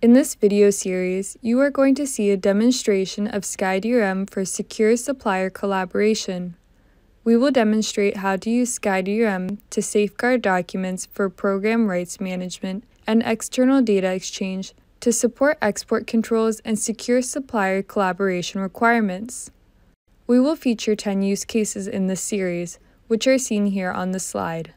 In this video series, you are going to see a demonstration of SkyDRM for Secure Supplier Collaboration. We will demonstrate how to use SkyDRM to safeguard documents for program rights management and external data exchange to support export controls and secure supplier collaboration requirements. We will feature 10 use cases in this series, which are seen here on the slide.